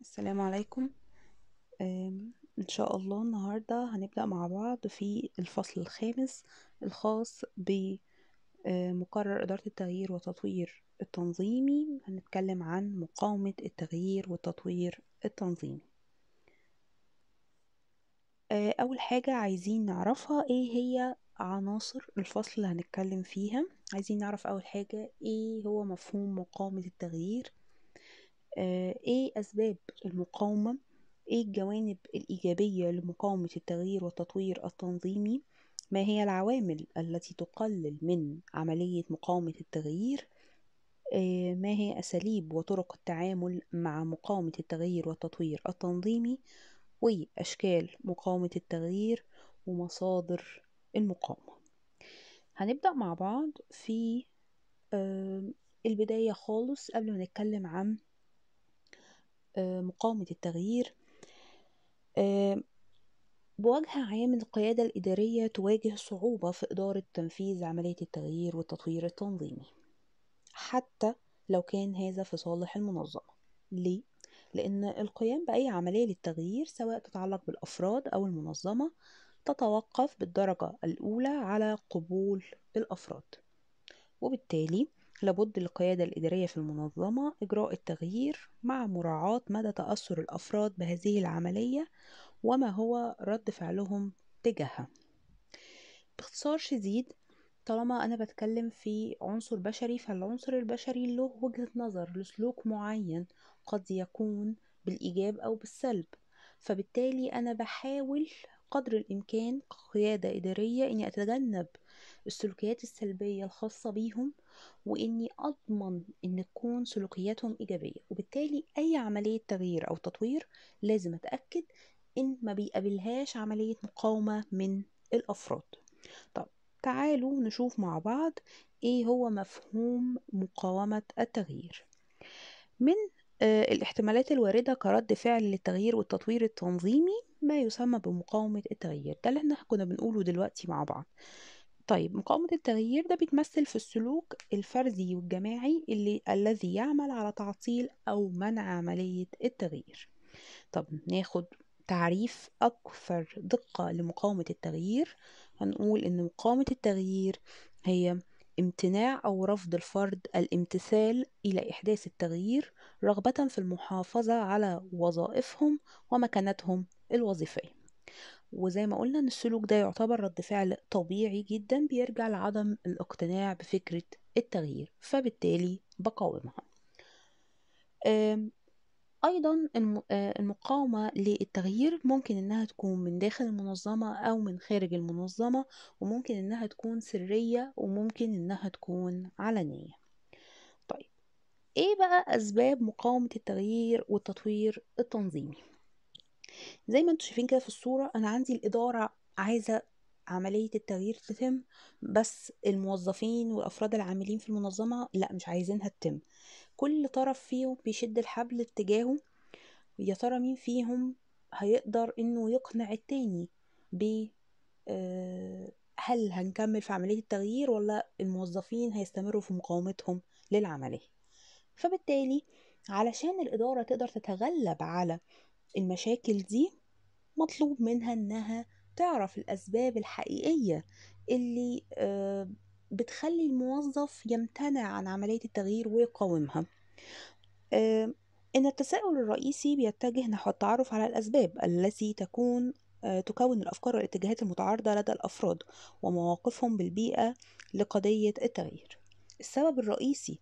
السلام عليكم ان شاء الله النهارده هنبدا مع بعض في الفصل الخامس الخاص بمقرر آه، اداره التغيير وتطوير التنظيمي هنتكلم عن مقاومه التغيير والتطوير التنظيمي آه، اول حاجه عايزين نعرفها ايه هي عناصر الفصل اللي هنتكلم فيها عايزين نعرف اول حاجه ايه هو مفهوم مقاومه التغيير آه، ايه اسباب المقاومه ايه الجوانب الايجابيه لمقاومه التغيير والتطوير التنظيمي ما هي العوامل التي تقلل من عمليه مقاومه التغيير آه، ما هي أساليب وطرق التعامل مع مقاومة التغيير والتطوير التنظيمي وأشكال مقاومة التغيير ومصادر المقاومة هنبدأ مع بعض في آه، البداية خالص قبل ما نتكلم عن آه، مقاومة التغيير آه، بوجه عام القيادة الإدارية تواجه صعوبة في إدارة تنفيذ عملية التغيير والتطوير التنظيمي حتى لو كان هذا في صالح المنظمة ليه؟ لأن القيام بأي عملية للتغيير سواء تتعلق بالأفراد أو المنظمة تتوقف بالدرجة الأولى على قبول الأفراد وبالتالي لابد للقيادة الإدارية في المنظمة إجراء التغيير مع مراعاة مدى تأثر الأفراد بهذه العملية وما هو رد فعلهم تجاهها باختصار شديد طالما أنا بتكلم في عنصر بشري فالعنصر البشري له وجهة نظر لسلوك معين قد يكون بالإيجاب أو بالسلب فبالتالي أنا بحاول قدر الإمكان كقيادة إدارية إني أتجنب السلوكيات السلبية الخاصة بيهم وإني أضمن إن تكون سلوكياتهم إيجابية وبالتالي أي عملية تغيير أو تطوير لازم أتأكد إن ما بيقابلهاش عملية مقاومة من الأفراد طب تعالوا نشوف مع بعض إيه هو مفهوم مقاومة التغيير من آه، الاحتمالات الواردة كرد فعل للتغيير والتطوير التنظيمي ما يسمى بمقاومة التغيير ده اللي احنا كنا بنقوله دلوقتي مع بعض طيب مقاومة التغيير ده بيتمثل في السلوك الفردي والجماعي اللي الذي يعمل على تعطيل أو منع عملية التغيير طب ناخد تعريف أكثر دقة لمقاومة التغيير هنقول إن مقاومة التغيير هي امتناع أو رفض الفرد الامتثال إلى إحداث التغيير رغبة في المحافظة على وظائفهم ومكانتهم الوظيفية وزي ما قلنا ان السلوك ده يعتبر رد فعل طبيعي جدا بيرجع لعدم الاقتناع بفكرة التغيير فبالتالي بقاومها أيضًا آه، المقاومة للتغيير ممكن إنها تكون من داخل المنظمة أو من خارج المنظمة، وممكن إنها تكون سرية وممكن إنها تكون علنية. طيب إيه بقى أسباب مقاومة التغيير والتطوير التنظيمي؟ زي ما انتوا شايفين كده في الصورة أنا عندي الإدارة عايزة عملية التغيير تتم بس الموظفين والأفراد العاملين في المنظمة لأ مش عايزينها تتم كل طرف فيهم بيشد الحبل اتجاهه يا ترى مين فيهم هيقدر انه يقنع التاني ب آه، هل هنكمل في عملية التغيير ولا الموظفين هيستمروا في مقاومتهم للعملية فبالتالي علشان الإدارة تقدر تتغلب على المشاكل دي مطلوب منها إنها تعرف الأسباب الحقيقية اللي آه، بتخلي الموظف يمتنع عن عملية التغيير ويقاومها إن التساؤل الرئيسي بيتجه نحو التعرف على الأسباب التي تكون آه، تكون الأفكار والاتجاهات المتعارضة لدى الأفراد ومواقفهم بالبيئة لقضية التغيير السبب الرئيسي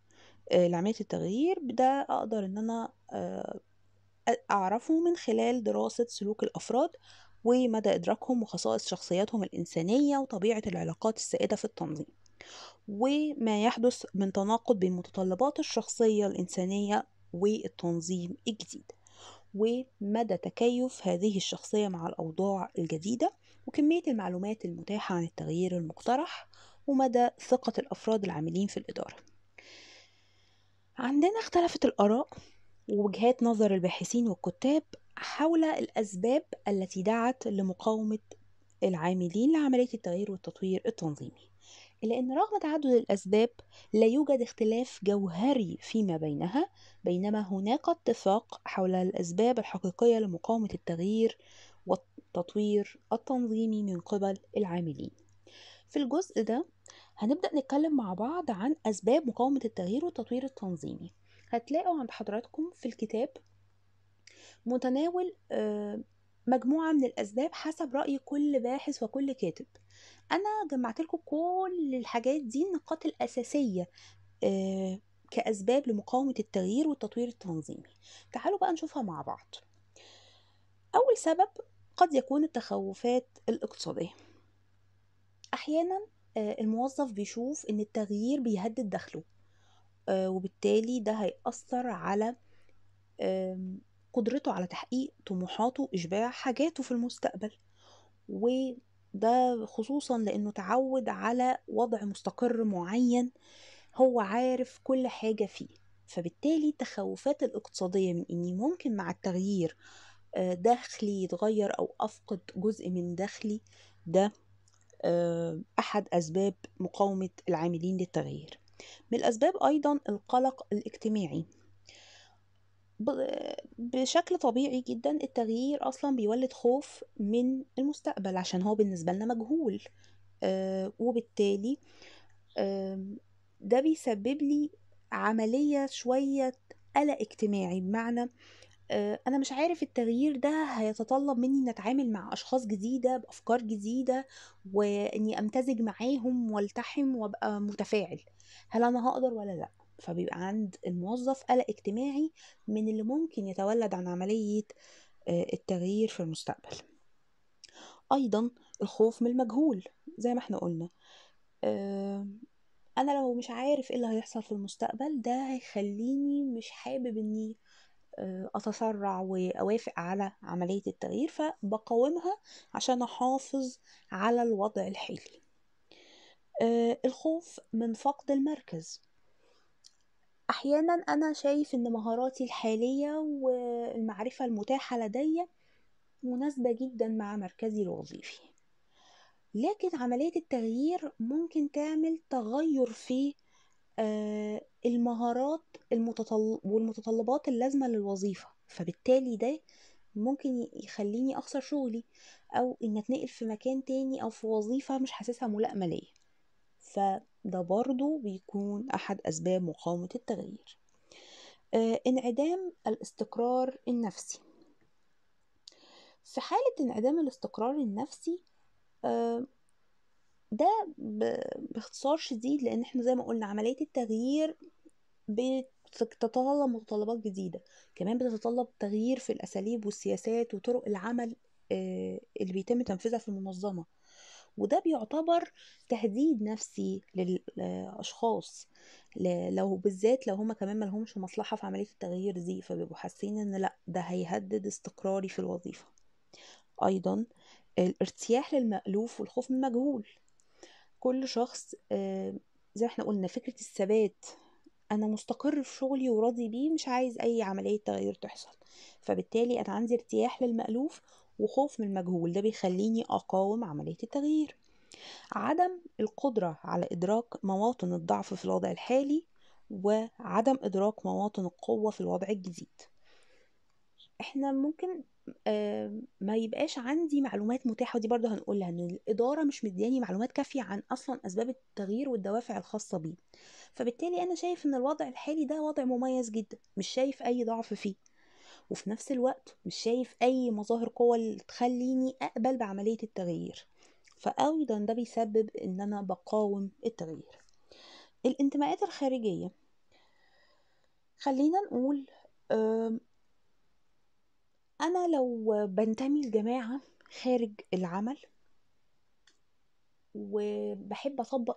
آه، لعملية التغيير ده أقدر إن أنا آه، أعرفه من خلال دراسة سلوك الأفراد ومدى إدراكهم وخصائص شخصياتهم الإنسانية وطبيعة العلاقات السائدة في التنظيم وما يحدث من تناقض بين متطلبات الشخصية الإنسانية والتنظيم الجديد ومدى تكيف هذه الشخصية مع الأوضاع الجديدة وكمية المعلومات المتاحة عن التغيير المقترح ومدى ثقة الأفراد العاملين في الإدارة عندنا اختلفت الآراء ووجهات نظر الباحثين والكتاب حول الأسباب التي دعت لمقاومة العاملين لعملية التغيير والتطوير التنظيمي إلا أن رغم تعدد الأسباب لا يوجد اختلاف جوهري فيما بينها بينما هناك اتفاق حول الأسباب الحقيقية لمقاومة التغيير والتطوير التنظيمي من قبل العاملين في الجزء ده هنبدأ نتكلم مع بعض عن أسباب مقاومة التغيير والتطوير التنظيمي هتلاقوا عند حضراتكم في الكتاب متناول آه، مجموعة من الأسباب حسب رأي كل باحث وكل كاتب أنا جمعت لكم كل الحاجات دي النقاط الأساسية آه، كأسباب لمقاومة التغيير والتطوير التنظيمي تعالوا بقى نشوفها مع بعض أول سبب قد يكون التخوفات الاقتصادية أحيانا آه، الموظف بيشوف إن التغيير بيهدد دخله آه، وبالتالي ده هيأثر على قدرته على تحقيق طموحاته إشباع حاجاته في المستقبل وده خصوصا لأنه تعود على وضع مستقر معين هو عارف كل حاجة فيه فبالتالي التخوفات الاقتصادية من إني ممكن مع التغيير آه، دخلي يتغير أو أفقد جزء من دخلي ده آه، أحد أسباب مقاومة العاملين للتغيير من الأسباب أيضا القلق الاجتماعي بشكل طبيعي جدا التغيير اصلا بيولد خوف من المستقبل عشان هو بالنسبه لنا مجهول آه وبالتالي آه ده بيسبب لي عمليه شويه قلق اجتماعي بمعنى آه انا مش عارف التغيير ده هيتطلب مني ان اتعامل مع اشخاص جديده بافكار جديده واني امتزج معاهم والتحم وابقى متفاعل هل انا هقدر ولا لا فبيبقى عند الموظف قلق اجتماعي من اللي ممكن يتولد عن عملية آه، التغيير في المستقبل أيضا الخوف من المجهول زي ما احنا قلنا آه، أنا لو مش عارف ايه اللي هيحصل في المستقبل ده هيخليني مش حابب اني آه، أتسرع وأوافق على عملية التغيير فبقاومها عشان أحافظ على الوضع الحالي الخوف من فقد المركز أحيانًا أنا شايف إن مهاراتي الحالية والمعرفة المتاحة لديّا مناسبة جدًا مع مركزي الوظيفي، لكن عملية التغيير ممكن تعمل تغير في آه، المهارات والمتطلبات اللازمة للوظيفة، فبالتالي ده ممكن يخليني أخسر شغلي أو ان أتنقل في مكان تاني أو في وظيفة مش حاسسها ملائمة ليا. فده برضو بيكون أحد أسباب مقاومة التغيير آه، انعدام الاستقرار النفسي في حالة انعدام الاستقرار النفسي آه، ده باختصار شديد لأن احنا زي ما قلنا عملية التغيير بتتطلب متطلبات جديدة كمان بتتطلب تغيير في الأساليب والسياسات وطرق العمل آه، اللي بيتم تنفيذها في المنظمة وده بيعتبر تهديد نفسي للاشخاص لو بالذات لو هما كمان ملهمش مصلحه في عمليه التغيير دي فبيبقوا حاسين ان لا ده هيهدد استقراري في الوظيفه ايضا الارتياح للمألوف والخوف من المجهول كل شخص آه، زي احنا قلنا فكرة الثبات انا مستقر في شغلي وراضي بيه مش عايز اي عملية تغيير تحصل فبالتالي انا عندي ارتياح للمألوف وخوف من المجهول ده بيخليني أقاوم عملية التغيير عدم القدرة على إدراك مواطن الضعف في الوضع الحالي وعدم إدراك مواطن القوة في الوضع الجديد احنا ممكن آه، ما يبقاش عندي معلومات متاحة ودي برضه هنقولها ان الإدارة مش مدياني معلومات كافية عن أصلا أسباب التغيير والدوافع الخاصة بيه فبالتالي أنا شايف ان الوضع الحالي ده وضع مميز جدا مش شايف أي ضعف فيه وفي نفس الوقت مش شايف أي مظاهر قوة اللي تخليني أقبل بعملية التغيير فأيضا ده بيسبب إن أنا بقاوم التغيير الانتماءات الخارجية خلينا نقول أنا لو بنتمي لجماعة خارج العمل وبحب أطبق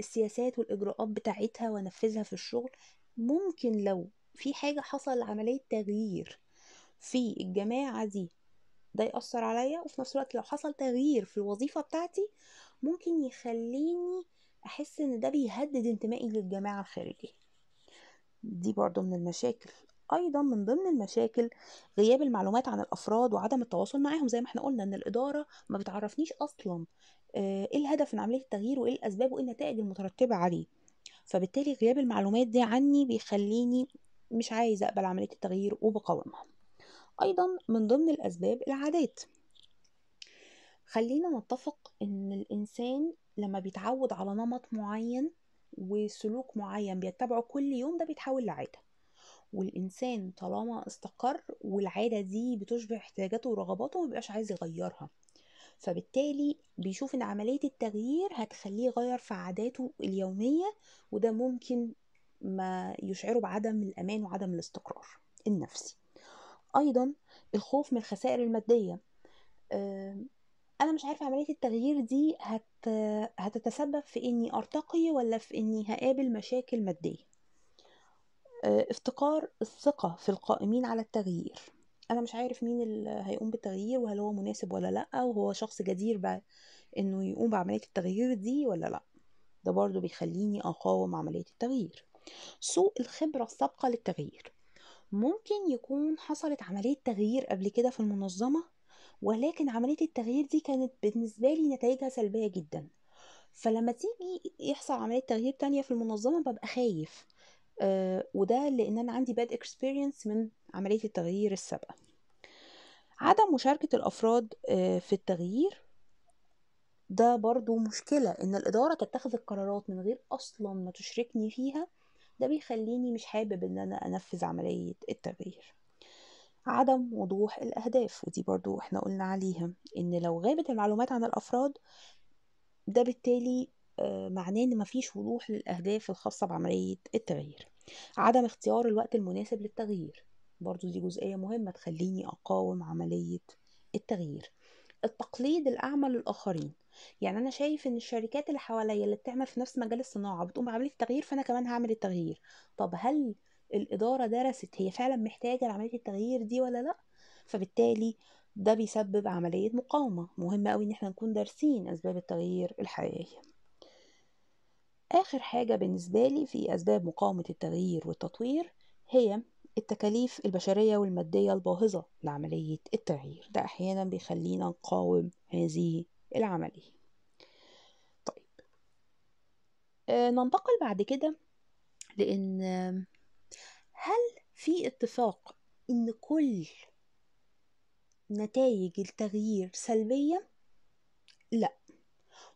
السياسات والإجراءات بتاعتها وأنفذها في الشغل ممكن لو في حاجة حصل عملية تغيير في الجماعة دي ده يأثر عليا وفي نفس الوقت لو حصل تغيير في الوظيفة بتاعتي ممكن يخليني أحس إن ده بيهدد انتمائي للجماعة الخارجية دي برضو من المشاكل ايضا من ضمن المشاكل غياب المعلومات عن الافراد وعدم التواصل معاهم زي ما احنا قلنا ان الاداره ما بتعرفنيش اصلا آه، ايه الهدف من عمليه التغيير وايه الاسباب وايه النتائج المترتبه عليه فبالتالي غياب المعلومات دي عني بيخليني مش عايز أقبل عملية التغيير وبقاومها أيضا من ضمن الأسباب العادات خلينا نتفق إن الإنسان لما بيتعود على نمط معين وسلوك معين بيتبعه كل يوم ده بيتحول لعادة والإنسان طالما استقر والعادة دي بتشبع احتياجاته ورغباته مبيبقاش عايز يغيرها فبالتالي بيشوف ان عملية التغيير هتخليه يغير في عاداته اليومية وده ممكن ما يشعروا بعدم الأمان وعدم الاستقرار النفسي أيضا الخوف من الخسائر المادية آه، أنا مش عارفة عملية التغيير دي هت... هتتسبب في إني أرتقي ولا في إني هقابل مشاكل مادية آه، افتقار الثقة في القائمين على التغيير أنا مش عارف مين اللي هيقوم بالتغيير وهل هو مناسب ولا لأ وهو شخص جدير بقى إنه يقوم بعملية التغيير دي ولا لأ ده برضو بيخليني أقاوم عملية التغيير سوء الخبرة السابقة للتغيير ممكن يكون حصلت عملية تغيير قبل كده في المنظمة ولكن عملية التغيير دي كانت بالنسبة لي نتائجها سلبية جدا فلما تيجي يحصل عملية تغيير تانية في المنظمة ببقى خايف آه وده لأن أنا عندي باد اكسبيرينس من عملية التغيير السابقة عدم مشاركة الأفراد آه، في التغيير ده برضو مشكلة إن الإدارة تتخذ القرارات من غير أصلا ما تشركني فيها ده بيخليني مش حابب ان انا انفذ عملية التغيير عدم وضوح الأهداف ودي برضو احنا قلنا عليها ان لو غابت المعلومات عن الأفراد ده بالتالي آه، معناه ان مفيش وضوح للأهداف الخاصة بعملية التغيير عدم اختيار الوقت المناسب للتغيير برضو دي جزئية مهمة تخليني أقاوم عملية التغيير التقليد الأعمى للآخرين يعني انا شايف ان الشركات اللي حواليا اللي بتعمل في نفس مجال الصناعه بتقوم بعمليه التغيير فانا كمان هعمل التغيير طب هل الاداره درست هي فعلا محتاجه لعمليه التغيير دي ولا لا فبالتالي ده بيسبب عمليه مقاومه مهم قوي ان احنا نكون دارسين اسباب التغيير الحقيقيه اخر حاجه بالنسبه لي في اسباب مقاومه التغيير والتطوير هي التكاليف البشرية والمادية الباهظة لعملية التغيير ده أحيانا بيخلينا نقاوم هذه العملي طيب آه، ننتقل بعد كده لان هل في اتفاق ان كل نتائج التغيير سلبيه لا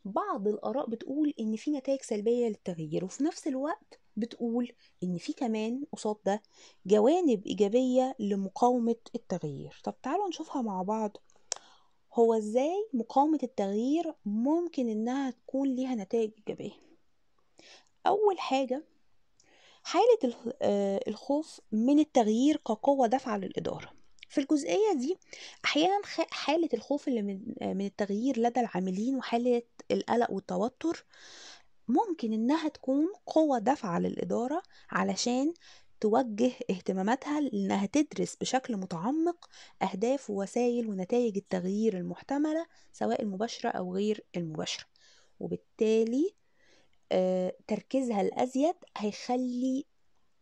بعض الآراء بتقول إن في نتائج سلبية للتغيير وفي نفس الوقت بتقول إن في كمان قصاد ده جوانب إيجابية لمقاومة التغيير طب تعالوا نشوفها مع بعض هو ازاي مقاومة التغيير ممكن انها تكون ليها نتائج ايجابية اول حاجة حالة آه، الخوف من التغيير كقوة دافعة للإدارة في الجزئية دي أحيانا حالة الخوف اللي آه، من التغيير لدى العاملين وحالة القلق والتوتر ممكن إنها تكون قوة دافعة للإدارة علشان توجه اهتماماتها لأنها تدرس بشكل متعمق أهداف ووسائل ونتائج التغيير المحتملة سواء المباشرة أو غير المباشرة وبالتالي آه، تركيزها الأزيد هيخلي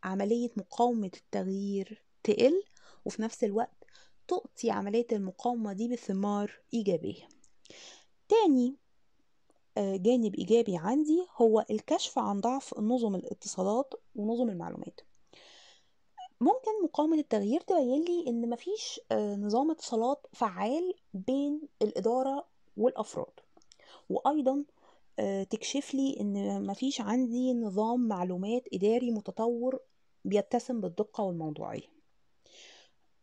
عملية مقاومة التغيير تقل وفي نفس الوقت تؤتي عملية المقاومة دي بثمار إيجابية تاني آه، جانب إيجابي عندي هو الكشف عن ضعف نظم الاتصالات ونظم المعلومات ممكن مقاومة التغيير تبين لي إن مفيش آه، نظام اتصالات فعال بين الإدارة والأفراد وأيضا آه، تكشف لي إن مفيش عندي نظام معلومات إداري متطور بيتسم بالدقة والموضوعية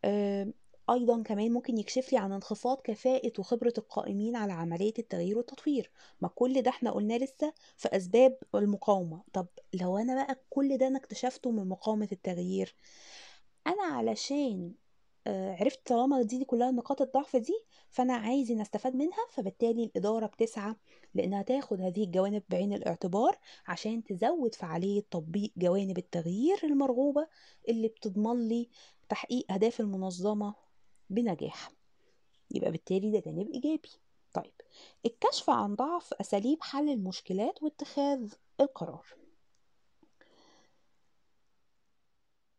آه، أيضا كمان ممكن يكشف لي عن انخفاض كفاءة وخبرة القائمين على عملية التغيير والتطوير ما كل ده احنا قلنا لسه في أسباب المقاومة طب لو أنا بقى كل ده أنا اكتشفته من مقاومة التغيير أنا علشان آه، عرفت طالما دي, دي كلها نقاط الضعف دي فانا عايز ان استفاد منها فبالتالي الاداره بتسعى لانها تاخد هذه الجوانب بعين الاعتبار عشان تزود فعاليه تطبيق جوانب التغيير المرغوبه اللي بتضمن لي تحقيق اهداف المنظمه بنجاح يبقى بالتالي ده جانب إيجابي طيب الكشف عن ضعف أساليب حل المشكلات واتخاذ القرار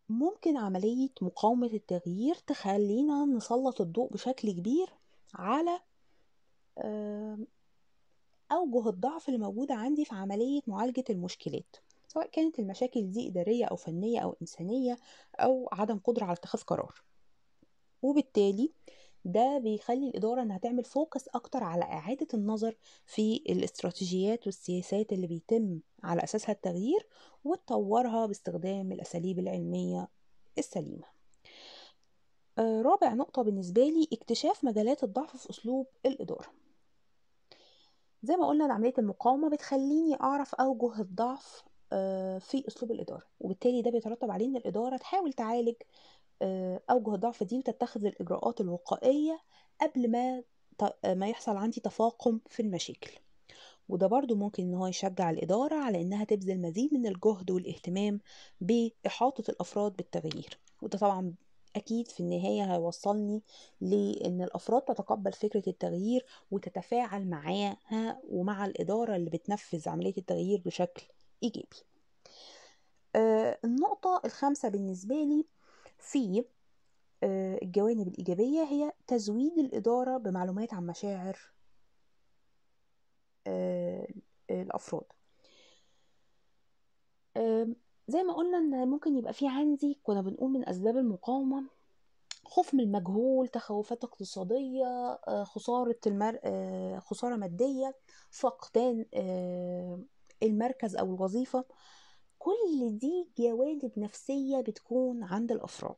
ممكن عملية مقاومة التغيير تخلينا نسلط الضوء بشكل كبير على أوجه الضعف اللي موجودة عندي في عملية معالجة المشكلات سواء كانت المشاكل دي إدارية أو فنية أو إنسانية أو عدم قدرة على اتخاذ قرار وبالتالي ده بيخلي الإدارة إنها تعمل فوكس أكتر على إعادة النظر في الاستراتيجيات والسياسات اللي بيتم على أساسها التغيير وتطورها باستخدام الأساليب العلمية السليمة آه، رابع نقطة بالنسبة لي اكتشاف مجالات الضعف في أسلوب الإدارة زي ما قلنا أن عملية المقاومة بتخليني أعرف أوجه الضعف آه، في أسلوب الإدارة وبالتالي ده بيترتب عليه أن الإدارة تحاول تعالج آه، اوجه الضعف دي وتتخذ الاجراءات الوقائيه قبل ما آه، ما يحصل عندي تفاقم في المشاكل وده برضو ممكن ان هو يشجع الاداره على انها تبذل مزيد من الجهد والاهتمام باحاطه الافراد بالتغيير وده طبعا اكيد في النهايه هيوصلني لان الافراد تتقبل فكره التغيير وتتفاعل معاها ومع الاداره اللي بتنفذ عمليه التغيير بشكل ايجابي آه، النقطه الخامسه بالنسبه لي في آه، الجوانب الإيجابية هي تزويد الإدارة بمعلومات عن مشاعر آه، الأفراد زي ما قلنا ان ممكن يبقى في عندي كنا بنقول من اسباب المقاومه خوف من المجهول تخوفات اقتصاديه آه، خساره المر... خساره ماديه فقدان المركز او الوظيفه كل دي جوانب نفسية بتكون عند الأفراد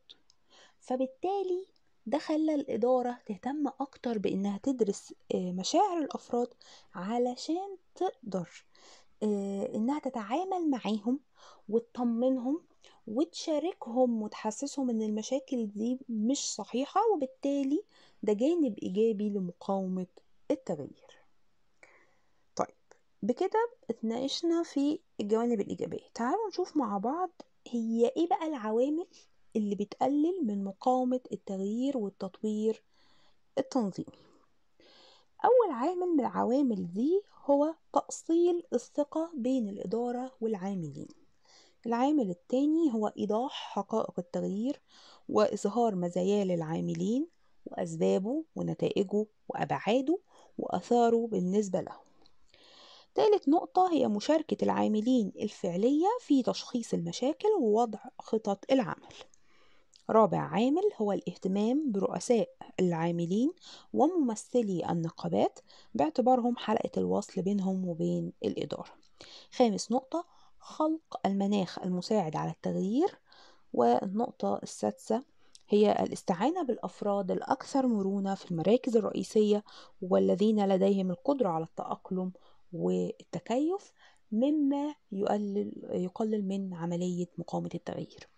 فبالتالي ده خلى الإدارة تهتم أكتر بإنها تدرس آه، مشاعر الأفراد علشان تقدر آه، إنها تتعامل معاهم وتطمنهم وتشاركهم وتحسسهم إن المشاكل دي مش صحيحة وبالتالي ده جانب إيجابي لمقاومة التغيير. طيب بكده اتناقشنا في الجوانب الإيجابية تعالوا نشوف مع بعض هي إيه بقى العوامل اللي بتقلل من مقاومة التغيير والتطوير التنظيمي أول عامل من العوامل دي هو تأصيل الثقة بين الإدارة والعاملين العامل التاني هو إيضاح حقائق التغيير وإظهار مزاياه للعاملين وأسبابه ونتائجه وأبعاده وأثاره بالنسبة لهم ثالث نقطة هي مشاركة العاملين الفعلية في تشخيص المشاكل ووضع خطط العمل رابع عامل هو الاهتمام برؤساء العاملين وممثلي النقابات باعتبارهم حلقة الوصل بينهم وبين الإدارة خامس نقطة خلق المناخ المساعد على التغيير والنقطة السادسة هي الاستعانة بالأفراد الأكثر مرونة في المراكز الرئيسية والذين لديهم القدرة على التأقلم والتكيف مما يقلل يقلل من عملية مقاومة التغيير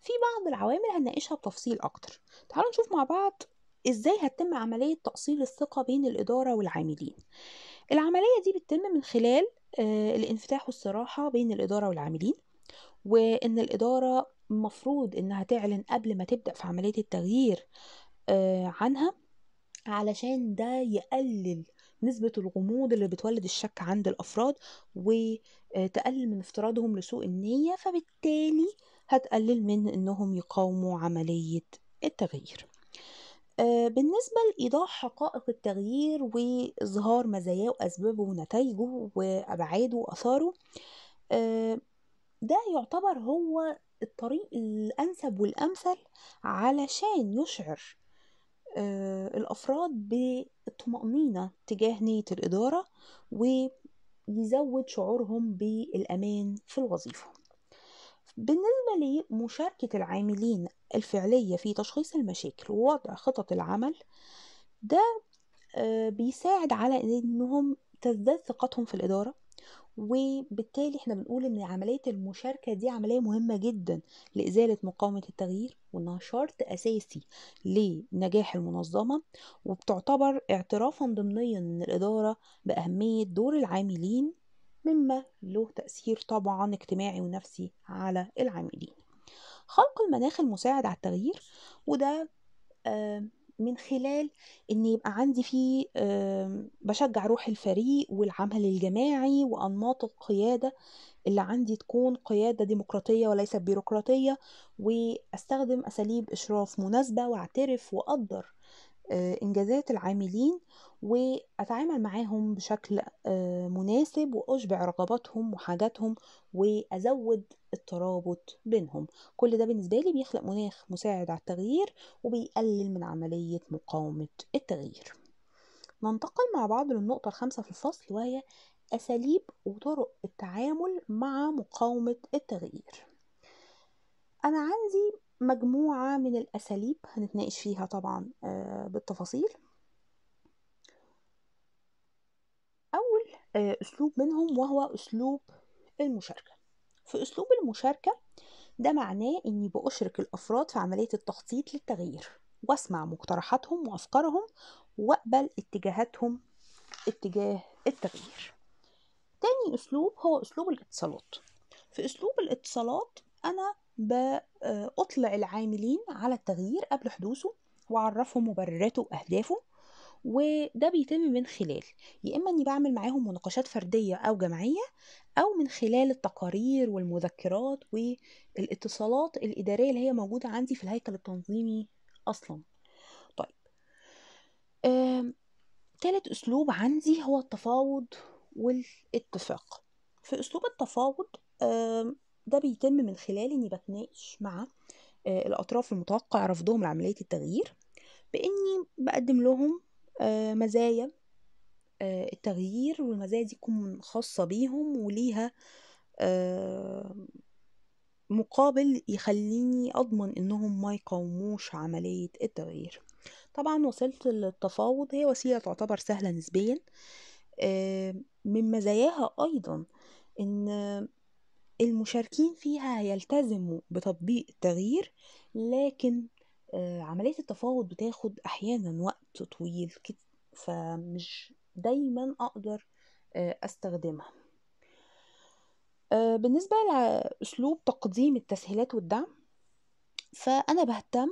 في بعض العوامل هنناقشها بتفصيل أكتر تعالوا نشوف مع بعض إزاي هتتم عملية تأصيل الثقة بين الإدارة والعاملين العملية دي بتتم من خلال آه، الانفتاح والصراحة بين الإدارة والعاملين وإن الإدارة المفروض إنها تعلن قبل ما تبدأ في عملية التغيير آه، عنها علشان ده يقلل نسبة الغموض اللي بتولد الشك عند الأفراد وتقلل من افتراضهم لسوء النية فبالتالي هتقلل من إنهم يقاوموا عملية التغيير آه، بالنسبة لإيضاح حقائق التغيير وإظهار مزاياه وأسبابه ونتائجه وأبعاده وأثاره آه، ده يعتبر هو الطريق الأنسب والأمثل علشان يشعر آه، الأفراد بالطمأنينة تجاه نية الإدارة ويزود شعورهم بالأمان في الوظيفة بالنسبة لمشاركة العاملين الفعلية في تشخيص المشاكل ووضع خطط العمل ده آه، بيساعد على انهم تزداد ثقتهم في الإدارة وبالتالي احنا بنقول ان عمليه المشاركه دي عمليه مهمه جدا لازاله مقاومه التغيير وانها شرط اساسي لنجاح المنظمه وبتعتبر اعترافا ضمنيا من الاداره باهميه دور العاملين مما له تاثير طبعا اجتماعي ونفسي على العاملين خلق المناخ المساعد على التغيير وده آه، من خلال ان يبقى عندي فيه بشجع روح الفريق والعمل الجماعي وانماط القياده اللي عندي تكون قياده ديمقراطيه وليست بيروقراطيه واستخدم اساليب اشراف مناسبه واعترف واقدر آه، إنجازات العاملين وأتعامل معاهم بشكل آه، مناسب وأشبع رغباتهم وحاجاتهم وأزود الترابط بينهم كل ده بالنسبة لي بيخلق مناخ مساعد على التغيير وبيقلل من عملية مقاومة التغيير ننتقل مع بعض للنقطة الخامسة في الفصل وهي أساليب وطرق التعامل مع مقاومة التغيير أنا عندي مجموعة من الأساليب هنتناقش فيها طبعا آه، بالتفاصيل أول آه، أسلوب منهم وهو أسلوب المشاركة في أسلوب المشاركة ده معناه إني بأشرك الأفراد في عملية التخطيط للتغيير وأسمع مقترحاتهم وأفكارهم وأقبل اتجاهاتهم اتجاه التغيير تاني أسلوب هو أسلوب الاتصالات في أسلوب الاتصالات أنا بأطلع العاملين على التغيير قبل حدوثه وأعرفهم مبرراته وأهدافه وده بيتم من خلال يا إما إني بعمل معاهم مناقشات فردية أو جماعية أو من خلال التقارير والمذكرات والاتصالات الإدارية اللي هي موجودة عندي في الهيكل التنظيمي أصلا طيب آه، تالت أسلوب عندي هو التفاوض والاتفاق في أسلوب التفاوض آه، ده بيتم من خلال اني بتناقش مع آه، الاطراف المتوقع رفضهم لعمليه التغيير باني بقدم لهم آه، مزايا آه، التغيير والمزايا دي تكون خاصه بيهم وليها مقابل يخليني اضمن انهم ما يقوموش عمليه التغيير طبعا وسيله التفاوض هي وسيله تعتبر سهله نسبيا من مزاياها ايضا ان المشاركين فيها هيلتزموا بتطبيق التغيير لكن آه، عملية التفاوض بتاخد أحيانا وقت طويل كده فمش دايما أقدر آه، أستخدمها آه، بالنسبة لأسلوب تقديم التسهيلات والدعم فأنا بهتم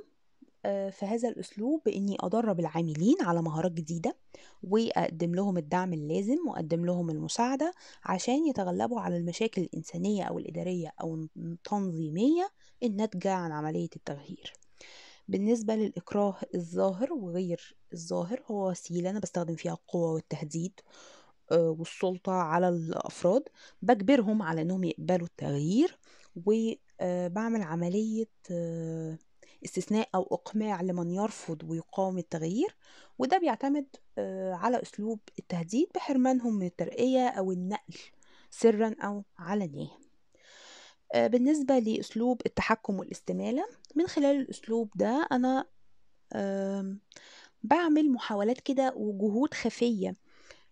آه، في هذا الأسلوب بإني أدرب العاملين على مهارات جديدة وأقدم لهم الدعم اللازم وأقدم لهم المساعدة عشان يتغلبوا على المشاكل الإنسانية أو الإدارية أو التنظيمية الناتجة عن عملية التغيير بالنسبة للإكراه الظاهر وغير الظاهر هو وسيلة أنا بستخدم فيها القوة والتهديد آه، والسلطة على الأفراد بجبرهم على أنهم يقبلوا التغيير وبعمل آه، عملية استثناء أو إقماع لمن يرفض ويقاوم التغيير وده بيعتمد آه، على أسلوب التهديد بحرمانهم من الترقية أو النقل سرا أو علنيا آه، بالنسبة لأسلوب التحكم والاستمالة من خلال الأسلوب ده أنا بعمل محاولات كده وجهود خفية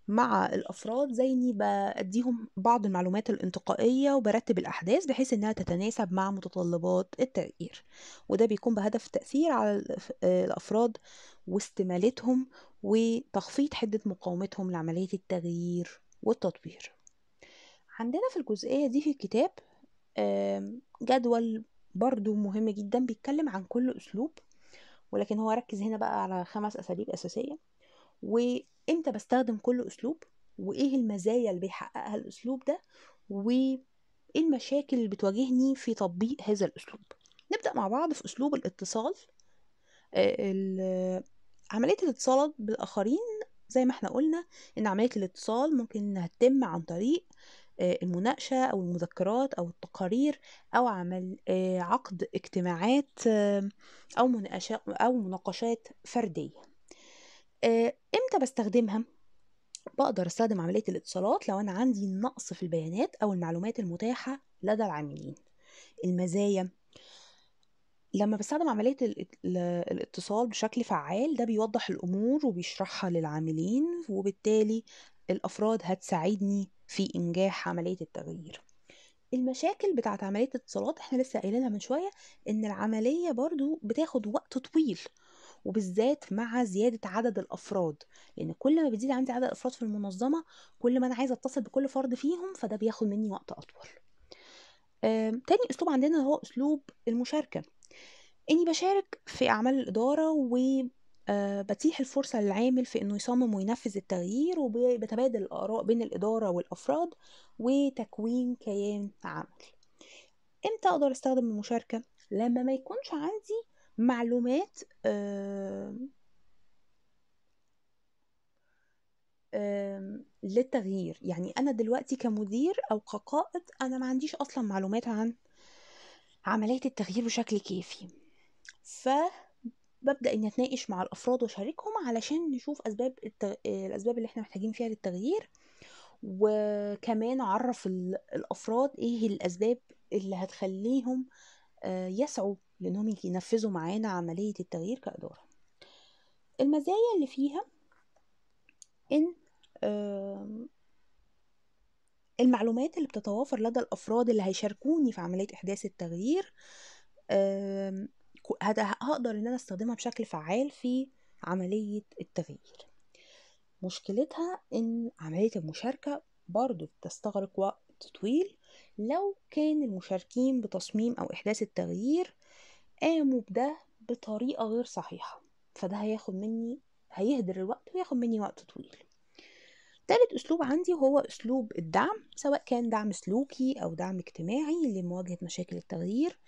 مع الافراد زي اني بديهم بعض المعلومات الانتقائيه وبرتب الاحداث بحيث انها تتناسب مع متطلبات التغيير وده بيكون بهدف التاثير على الافراد واستمالتهم وتخفيض حده مقاومتهم لعمليه التغيير والتطوير عندنا في الجزئيه دي في الكتاب جدول برضو مهم جدا بيتكلم عن كل اسلوب ولكن هو ركز هنا بقى على خمس اساليب اساسيه امتى بستخدم كل اسلوب وايه المزايا اللي بيحققها الاسلوب ده وايه المشاكل اللي بتواجهني في تطبيق هذا الاسلوب نبدا مع بعض في اسلوب الاتصال آه، عمليه الاتصالات بالاخرين زي ما احنا قلنا ان عمليه الاتصال ممكن انها تتم عن طريق آه، المناقشة أو المذكرات أو التقارير أو عمل آه، عقد اجتماعات أو مناقشات فردية آه، امتى بستخدمها بقدر استخدم عمليه الاتصالات لو انا عندي نقص في البيانات او المعلومات المتاحه لدى العاملين المزايا لما بستخدم عملية الاتصال بشكل فعال ده بيوضح الأمور وبيشرحها للعاملين وبالتالي الأفراد هتساعدني في إنجاح عملية التغيير المشاكل بتاعت عملية الاتصالات احنا لسه قايلينها من شوية ان العملية برضو بتاخد وقت طويل وبالذات مع زياده عدد الافراد لان كل ما بتزيد عندي عدد الافراد في المنظمه كل ما انا عايزه اتصل بكل فرد فيهم فده بياخد مني وقت اطول تاني اسلوب عندنا هو اسلوب المشاركه اني بشارك في اعمال الاداره و آه، بتيح الفرصة للعامل في إنه يصمم وينفذ التغيير وبتبادل الآراء بين الإدارة والأفراد وتكوين كيان عمل إمتى أقدر أستخدم المشاركة؟ لما ما يكونش عندي معلومات آه، للتغيير يعني انا دلوقتي كمدير او كقائد انا ما عنديش اصلا معلومات عن عملية التغيير بشكل كافي فببدأ إني أتناقش مع الأفراد وأشاركهم علشان نشوف أسباب التغ... الأسباب اللي إحنا محتاجين فيها للتغيير وكمان أعرف الأفراد إيه الأسباب اللي هتخليهم آه، يسعوا لأنهم ينفذوا معانا عملية التغيير كإدارة المزايا اللي فيها إن المعلومات اللي بتتوافر لدى الأفراد اللي هيشاركوني في عملية إحداث التغيير هقدر إن أنا أستخدمها بشكل فعال في عملية التغيير مشكلتها إن عملية المشاركة برضو بتستغرق وقت طويل لو كان المشاركين بتصميم أو إحداث التغيير قاموا بده بطريقة غير صحيحة فده هياخد مني هيهدر الوقت وياخد مني وقت طويل تالت أسلوب عندي هو أسلوب الدعم سواء كان دعم سلوكي أو دعم اجتماعي لمواجهة مشاكل التغيير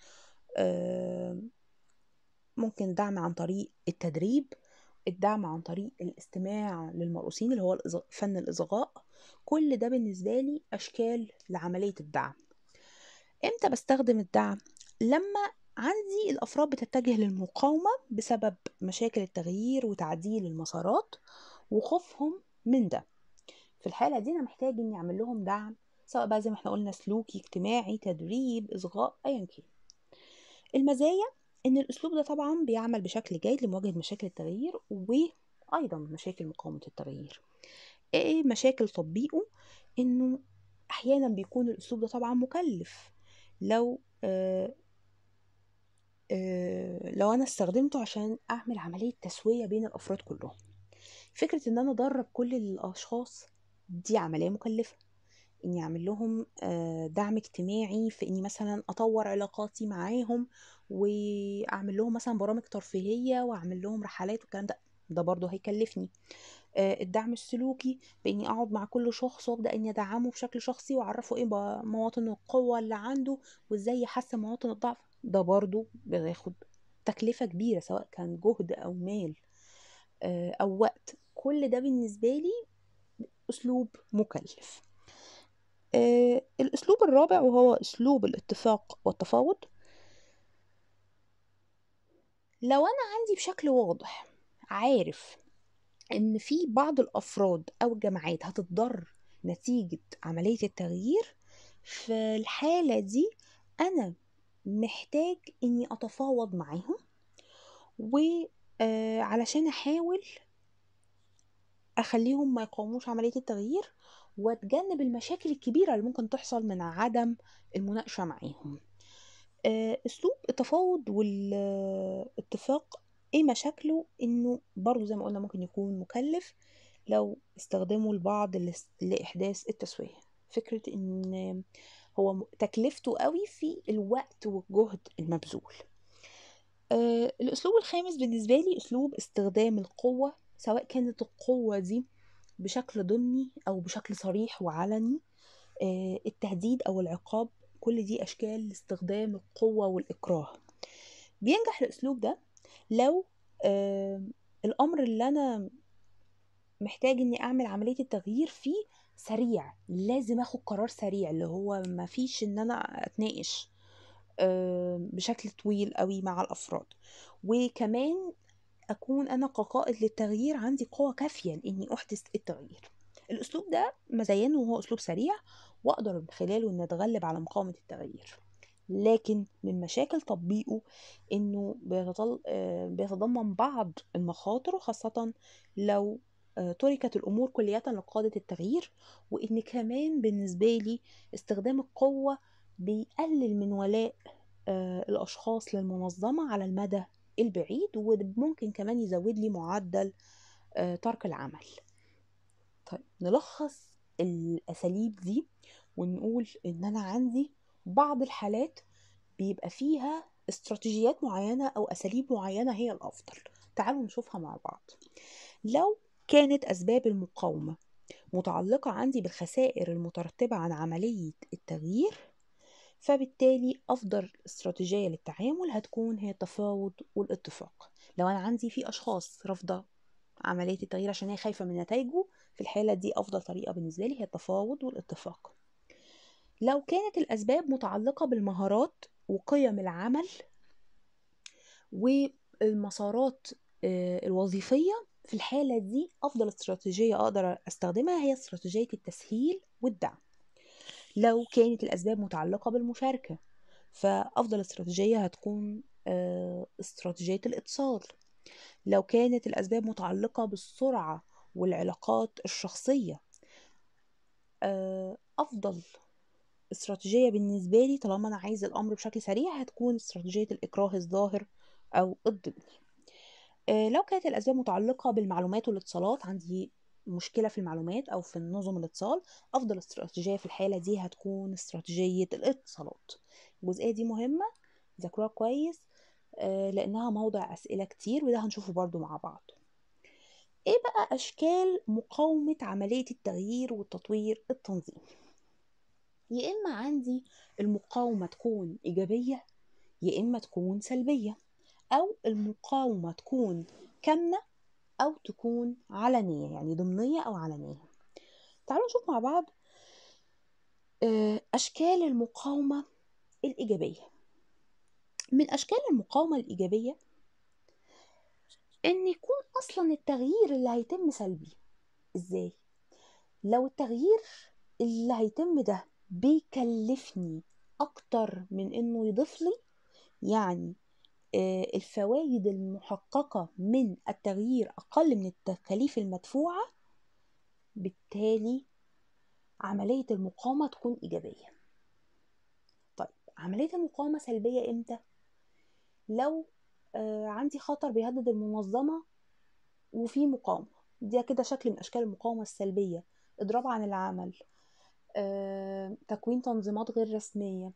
آه، ممكن دعم عن طريق التدريب الدعم عن طريق الاستماع للمرؤوسين اللي هو فن الإصغاء كل ده بالنسبة لي أشكال لعملية الدعم امتى بستخدم الدعم لما عندي الأفراد بتتجه للمقاومة بسبب مشاكل التغيير وتعديل المسارات وخوفهم من ده في الحالة دي أنا محتاج إني أعمل لهم دعم سواء بقى زي ما احنا قلنا سلوكي اجتماعي تدريب إصغاء أيا كان المزايا إن الأسلوب ده طبعا بيعمل بشكل جيد لمواجهة مشاكل التغيير وأيضا مشاكل مقاومة التغيير ايه مشاكل تطبيقه انه احيانا بيكون الاسلوب ده طبعا مكلف لو آه آه، لو انا استخدمته عشان اعمل عمليه تسويه بين الافراد كلهم فكره ان انا ادرب كل الاشخاص دي عمليه مكلفه اني اعمل لهم آه، دعم اجتماعي في اني مثلا اطور علاقاتي معاهم واعمل لهم مثلا برامج ترفيهيه واعمل لهم رحلات والكلام ده ده برضه هيكلفني آه، الدعم السلوكي باني اقعد مع كل شخص وابدا اني ادعمه بشكل شخصي واعرفه ايه مواطن القوه اللي عنده وازاي يحسن مواطن الضعف ده برضو بياخد تكلفة كبيرة سواء كان جهد أو مال آه، أو وقت كل ده بالنسبة لي أسلوب مكلف آه، الأسلوب الرابع وهو أسلوب الاتفاق والتفاوض لو أنا عندي بشكل واضح عارف إن في بعض الأفراد أو الجماعات هتتضر نتيجة عملية التغيير في الحالة دي أنا محتاج اني اتفاوض معاهم وعلشان آه، احاول اخليهم ما يقوموش عمليه التغيير واتجنب المشاكل الكبيره اللي ممكن تحصل من عدم المناقشه معاهم آه، اسلوب التفاوض والاتفاق ايه مشاكله انه برضه زي ما قلنا ممكن يكون مكلف لو استخدمه البعض لاحداث التسويه فكره ان هو تكلفته قوي في الوقت والجهد المبذول آه الأسلوب الخامس بالنسبة لي أسلوب استخدام القوة سواء كانت القوة دي بشكل ضمني أو بشكل صريح وعلني آه التهديد أو العقاب كل دي أشكال استخدام القوة والإكراه بينجح الأسلوب ده لو آه الأمر اللي أنا محتاج إني أعمل عملية التغيير فيه سريع لازم اخد قرار سريع اللي هو ما فيش ان انا اتناقش بشكل طويل قوي مع الافراد وكمان اكون انا كقائد للتغيير عندي قوه كافيه لاني احدث التغيير الاسلوب ده مزينه وهو اسلوب سريع واقدر من خلاله ان اتغلب على مقاومه التغيير لكن من مشاكل تطبيقه انه بيتضمن بعض المخاطر خاصه لو آه، تركت الامور كليه لقاده التغيير وان كمان بالنسبه لي استخدام القوه بيقلل من ولاء آه، الاشخاص للمنظمه على المدى البعيد وممكن كمان يزود لي معدل آه، ترك العمل طيب نلخص الاساليب دي ونقول ان انا عندي بعض الحالات بيبقى فيها استراتيجيات معينه او اساليب معينه هي الافضل تعالوا نشوفها مع بعض لو كانت أسباب المقاومة متعلقة عندي بالخسائر المترتبة عن عملية التغيير فبالتالي أفضل استراتيجية للتعامل هتكون هي التفاوض والاتفاق لو أنا عندي في أشخاص رافضة عملية التغيير عشان هي خايفة من نتائجه في الحالة دي أفضل طريقة بالنسبة لي هي التفاوض والاتفاق لو كانت الأسباب متعلقة بالمهارات وقيم العمل والمسارات آه، الوظيفية في الحالة دي أفضل استراتيجية أقدر أستخدمها هي استراتيجية التسهيل والدعم لو كانت الأسباب متعلقة بالمشاركة فأفضل استراتيجية هتكون آه، استراتيجية الاتصال لو كانت الأسباب متعلقة بالسرعة والعلاقات الشخصية آه، أفضل استراتيجية بالنسبة لي طالما أنا عايز الأمر بشكل سريع هتكون استراتيجية الإكراه الظاهر أو الضمير آه، لو كانت الأسباب متعلقة بالمعلومات والاتصالات عندي مشكلة في المعلومات أو في نظم الاتصال أفضل استراتيجية في الحالة دي هتكون استراتيجية الاتصالات الجزئية دي مهمة ذاكروها كويس آه، لأنها موضع أسئلة كتير وده هنشوفه برضو مع بعض ايه بقى اشكال مقاومه عمليه التغيير والتطوير التنظيمي يا اما عندي المقاومه تكون ايجابيه يا اما تكون سلبيه أو المقاومة تكون كامنة أو تكون علنية يعني ضمنية أو علنية تعالوا نشوف مع بعض آه، أشكال المقاومة الإيجابية من أشكال المقاومة الإيجابية إن يكون أصلا التغيير اللي هيتم سلبي إزاي؟ لو التغيير اللي هيتم ده بيكلفني أكتر من إنه يضيف لي يعني آه، الفوائد المحققة من التغيير أقل من التكاليف المدفوعة بالتالي عملية المقاومة تكون إيجابية طيب عملية المقاومة سلبية إمتى؟ لو آه، عندي خطر بيهدد المنظمة وفي مقاومة ده كده شكل من أشكال المقاومة السلبية إضراب عن العمل آه، تكوين تنظيمات غير رسمية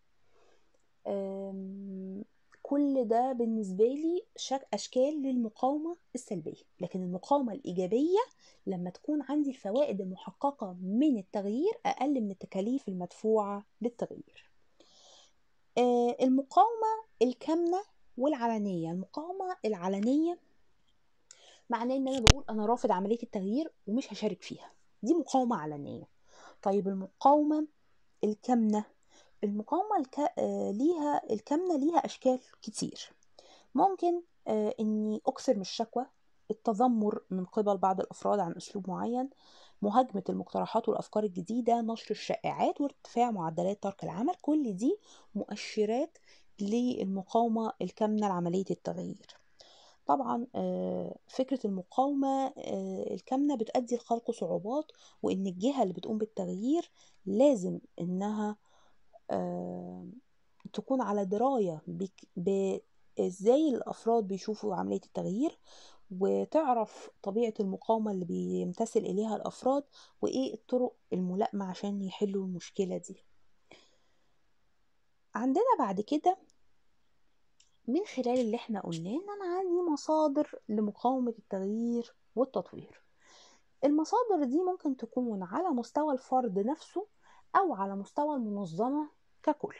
كل ده بالنسبة لي شك أشكال للمقاومة السلبية لكن المقاومة الإيجابية لما تكون عندي الفوائد المحققة من التغيير أقل من التكاليف المدفوعة للتغيير آه، المقاومة الكامنة والعلنية المقاومة العلنية معناه ان انا بقول انا رافض عملية التغيير ومش هشارك فيها دي مقاومة علنية طيب المقاومة الكامنة المقاومة الك... آه، ليها الكامنة ليها أشكال كتير ممكن آه، إني أكثر من الشكوى التذمر من قبل بعض الأفراد عن أسلوب معين مهاجمة المقترحات والأفكار الجديدة نشر الشائعات وارتفاع معدلات ترك العمل كل دي مؤشرات للمقاومة الكامنة لعملية التغيير طبعا آه، فكرة المقاومة الكامنة بتؤدي لخلق صعوبات وإن الجهة اللي بتقوم بالتغيير لازم إنها تكون على دراية بإزاي الأفراد بيشوفوا عملية التغيير وتعرف طبيعة المقاومة اللي بيمتثل إليها الأفراد وإيه الطرق الملائمة عشان يحلوا المشكلة دي عندنا بعد كده من خلال اللي احنا قلناه ان انا عندي مصادر لمقاومة التغيير والتطوير المصادر دي ممكن تكون على مستوى الفرد نفسه أو على مستوى المنظمة ككل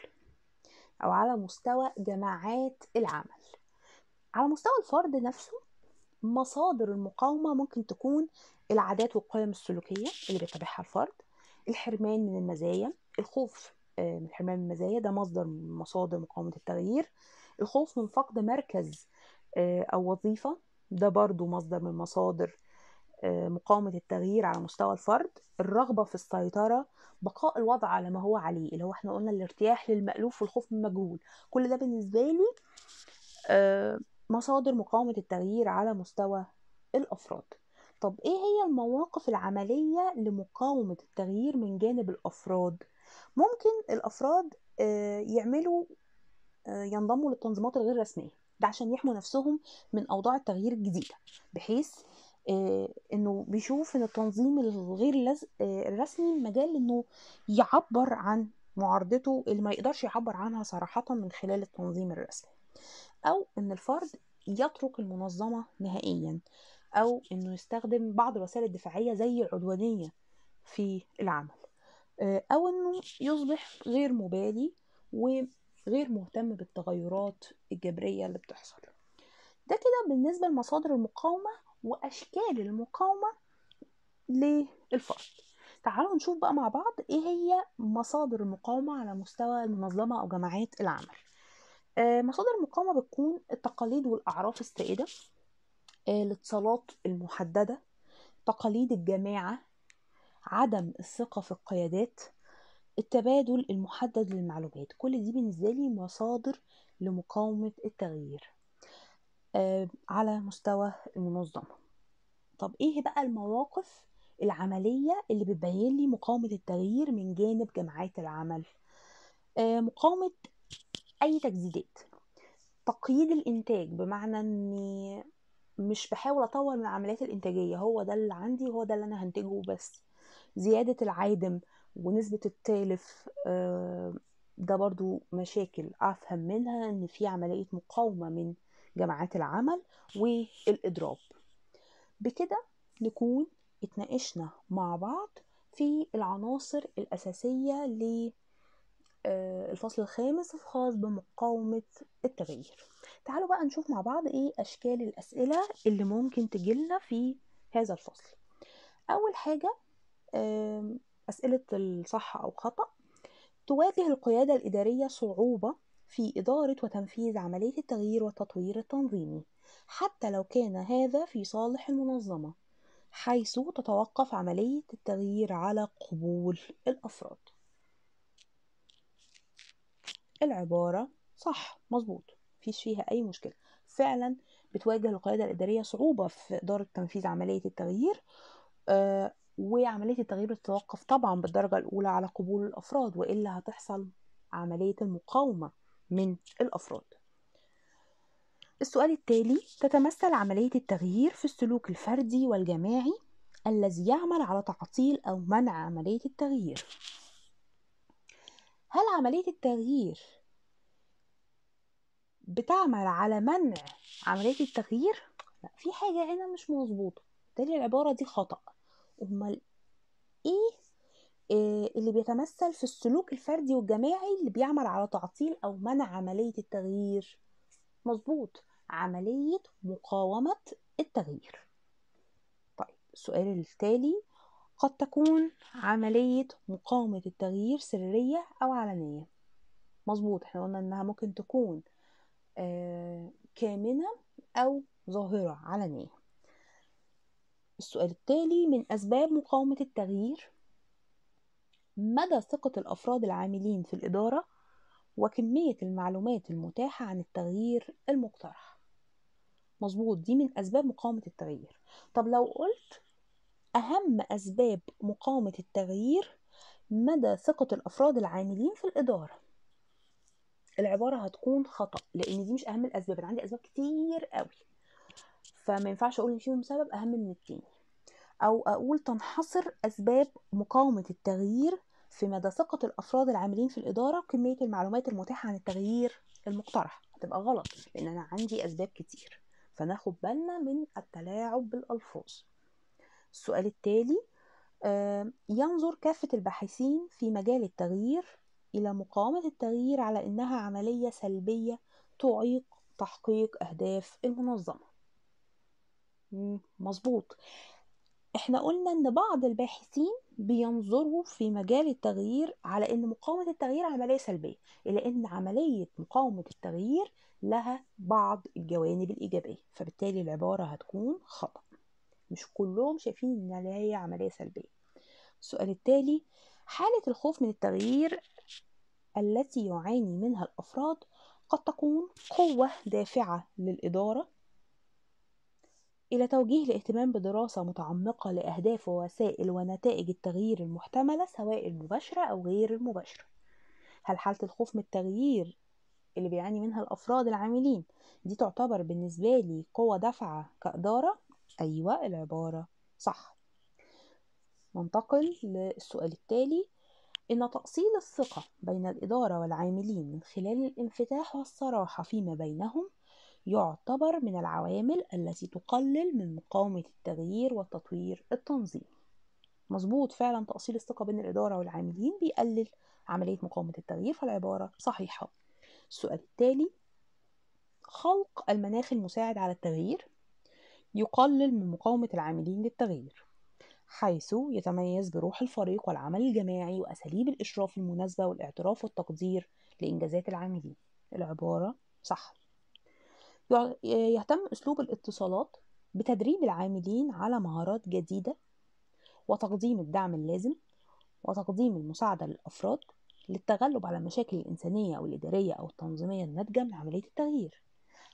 أو على مستوى جماعات العمل على مستوى الفرد نفسه مصادر المقاومة ممكن تكون العادات والقيم السلوكية اللي بيتبعها الفرد الحرمان من المزايا الخوف آه، من الحرمان من المزايا ده مصدر من مصادر مقاومة التغيير الخوف من فقد مركز آه، أو وظيفة ده برضو مصدر من مصادر مقاومة التغيير على مستوى الفرد الرغبة في السيطرة بقاء الوضع على ما هو عليه اللي هو احنا قلنا الارتياح للمألوف والخوف من المجهول كل ده بالنسبة لي آه، مصادر مقاومة التغيير على مستوى الأفراد طب ايه هي المواقف العملية لمقاومة التغيير من جانب الأفراد ممكن الأفراد آه، يعملوا آه، ينضموا للتنظيمات الغير رسمية ده عشان يحموا نفسهم من أوضاع التغيير الجديدة بحيث آه، انه بيشوف ان التنظيم الغير آه، الرسمي مجال انه يعبر عن معارضته اللي ما يقدرش يعبر عنها صراحة من خلال التنظيم الرسمي أو إن الفرد يترك المنظمة نهائيا أو إنه يستخدم بعض الوسائل الدفاعية زي العدوانية في العمل آه، أو إنه يصبح غير مبالي وغير مهتم بالتغيرات الجبرية اللي بتحصل ده كده بالنسبة لمصادر المقاومة وأشكال المقاومة للفرد تعالوا نشوف بقى مع بعض ايه هي مصادر المقاومة على مستوى المنظمة أو جماعات العمل آه، مصادر المقاومة بتكون التقاليد والأعراف السائدة آه، الاتصالات المحددة تقاليد الجماعة عدم الثقة في القيادات التبادل المحدد للمعلومات كل دي بالنسبة لي مصادر لمقاومة التغيير آه، على مستوى المنظمة طب ايه بقى المواقف العملية اللي بتبين لي مقاومة التغيير من جانب جماعات العمل آه، مقاومة أي تجديدات تقييد الإنتاج بمعنى إني مش بحاول أطور من العمليات الإنتاجية هو ده اللي عندي وهو ده اللي أنا هنتجه بس زيادة العادم ونسبة التالف آه، ده برضو مشاكل أفهم منها إن في عملية مقاومة من جماعات العمل والإضراب بكده نكون اتناقشنا مع بعض في العناصر الأساسية للفصل آه، الخامس الخاص بمقاومة التغيير تعالوا بقى نشوف مع بعض ايه أشكال الأسئلة اللي ممكن تجيلنا في هذا الفصل أول حاجة أسئلة الصح أو خطأ تواجه القيادة الإدارية صعوبة في إدارة وتنفيذ عملية التغيير والتطوير التنظيمي حتى لو كان هذا في صالح المنظمة حيث تتوقف عملية التغيير على قبول الأفراد العبارة صح مظبوط مفيش فيها أي مشكلة فعلا بتواجه القيادة الإدارية صعوبة في إدارة تنفيذ عملية التغيير آه، وعملية التغيير بتتوقف طبعا بالدرجة الأولى على قبول الأفراد وإلا هتحصل عملية المقاومة من الأفراد السؤال التالي تتمثل عملية التغيير في السلوك الفردي والجماعي الذي يعمل على تعطيل أو منع عملية التغيير هل عملية التغيير بتعمل على منع عملية التغيير؟ لا في حاجة هنا مش مظبوطة بالتالي العبارة دي خطأ أمال إيه آه، اللي بيتمثل في السلوك الفردي والجماعي اللي بيعمل على تعطيل أو منع عملية التغيير مظبوط عملية مقاومة التغيير طيب السؤال التالي قد تكون عملية مقاومة التغيير سرية أو علنية مظبوط احنا قلنا انها ممكن تكون آه، كامنة أو ظاهرة علنية السؤال التالي من أسباب مقاومة التغيير مدى ثقة الأفراد العاملين في الإدارة وكمية المعلومات المتاحة عن التغيير المقترح مظبوط دي من أسباب مقاومة التغيير طب لو قلت أهم أسباب مقاومة التغيير مدى ثقة الأفراد العاملين في الإدارة العبارة هتكون خطأ لأن دي مش أهم الأسباب أنا عندي أسباب كتير قوي فما ينفعش أقول إن فيهم سبب أهم من التاني أو أقول تنحصر أسباب مقاومة التغيير في مدى ثقة الأفراد العاملين في الإدارة وكمية المعلومات المتاحة عن التغيير المقترح هتبقى غلط لأن أنا عندي أسباب كتير فناخد بالنا من التلاعب بالألفاظ السؤال التالي ينظر كافة الباحثين في مجال التغيير إلى مقاومة التغيير على إنها عملية سلبية تعيق تحقيق أهداف المنظمة مظبوط إحنا قلنا إن بعض الباحثين بينظروا في مجال التغيير على إن مقاومة التغيير عملية سلبية، إلا إن عملية مقاومة التغيير لها بعض الجوانب الإيجابية، فبالتالي العبارة هتكون خطأ. مش كلهم شايفين إن هي عملية سلبية. السؤال التالي حالة الخوف من التغيير التي يعاني منها الأفراد قد تكون قوة دافعة للإدارة إلى توجيه الاهتمام بدراسة متعمقة لأهداف ووسائل ونتائج التغيير المحتملة سواء المباشرة أو غير المباشرة هل حالة الخوف من التغيير اللي بيعاني منها الأفراد العاملين دي تعتبر بالنسبة لي قوة دافعة كإدارة؟ أيوة العبارة صح ننتقل للسؤال التالي إن تأصيل الثقة بين الإدارة والعاملين من خلال الانفتاح والصراحة فيما بينهم يعتبر من العوامل التي تقلل من مقاومة التغيير والتطوير التنظيمي مظبوط فعلا تأصيل الثقة بين الإدارة والعاملين بيقلل عملية مقاومة التغيير فالعبارة صحيحة السؤال التالي خلق المناخ المساعد على التغيير يقلل من مقاومة العاملين للتغيير حيث يتميز بروح الفريق والعمل الجماعي وأساليب الإشراف المناسبة والاعتراف والتقدير لإنجازات العاملين العبارة صح يهتم أسلوب الاتصالات بتدريب العاملين على مهارات جديدة وتقديم الدعم اللازم وتقديم المساعدة للأفراد للتغلب على المشاكل الإنسانية أو الإدارية أو التنظيمية الناتجة من عملية التغيير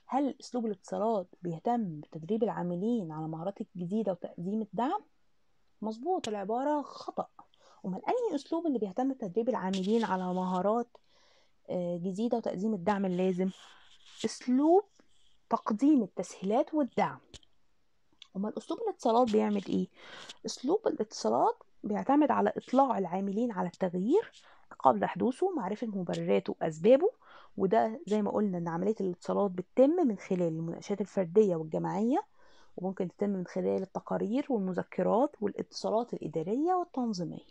هل أسلوب الاتصالات بيهتم بتدريب العاملين على مهارات جديدة وتقديم الدعم؟ مظبوط العبارة خطأ أمال أي أسلوب اللي بيهتم بتدريب العاملين على مهارات آه، جديدة وتقديم الدعم اللازم؟ أسلوب تقديم التسهيلات والدعم وما الأسلوب الاتصالات بيعمل إيه؟ أسلوب الاتصالات بيعتمد على إطلاع العاملين على التغيير قبل حدوثه معرفة مبرراته وأسبابه وده زي ما قلنا إن عملية الاتصالات بتتم من خلال المناقشات الفردية والجماعية وممكن تتم من خلال التقارير والمذكرات والاتصالات الإدارية والتنظيمية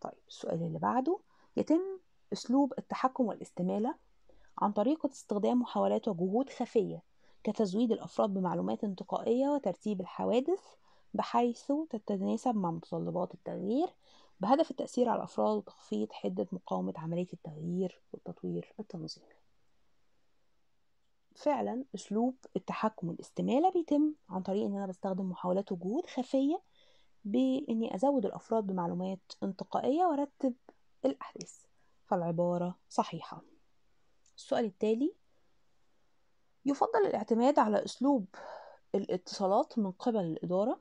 طيب السؤال اللي بعده يتم أسلوب التحكم والاستمالة عن طريقة استخدام محاولات وجهود خفية كتزويد الأفراد بمعلومات انتقائية وترتيب الحوادث بحيث تتناسب مع متطلبات التغيير بهدف التأثير على الأفراد وتخفيض حدة مقاومة عملية التغيير والتطوير التنظيمي فعلا أسلوب التحكم والاستمالة بيتم عن طريق إن أنا بستخدم محاولات وجهود خفية بإني أزود الأفراد بمعلومات انتقائية وأرتب الأحداث فالعبارة صحيحة السؤال التالي يفضل الاعتماد على أسلوب الاتصالات من قبل الإدارة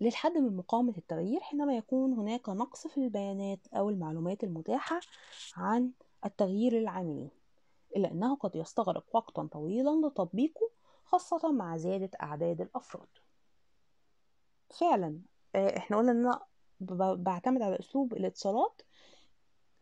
للحد من مقاومة التغيير حينما يكون هناك نقص في البيانات أو المعلومات المتاحة عن التغيير للعاملين إلا أنه قد يستغرق وقتا طويلا لتطبيقه خاصة مع زيادة أعداد الأفراد فعلا آه، احنا قلنا ان بعتمد على اسلوب الاتصالات